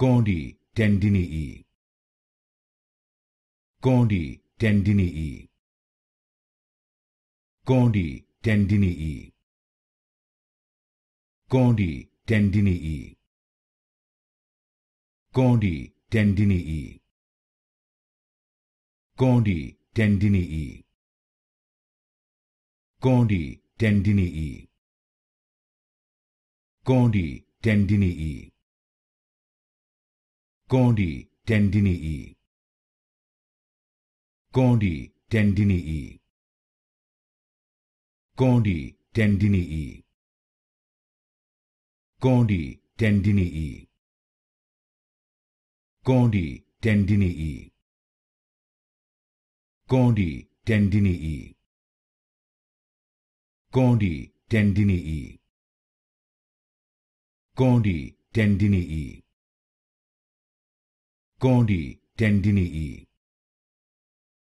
E. E. tendinii. Condi E. Condi tendinii. E. tendinii. Condi E. Condi tendinii. E. tendinii. Condi E. Tendini Tendini E. E. tendinii. Tendini E. Condi Tendini E. tendinii. Tendini E. Condi Tendini E. tendinii. Tendini E. Gondi, tendinii.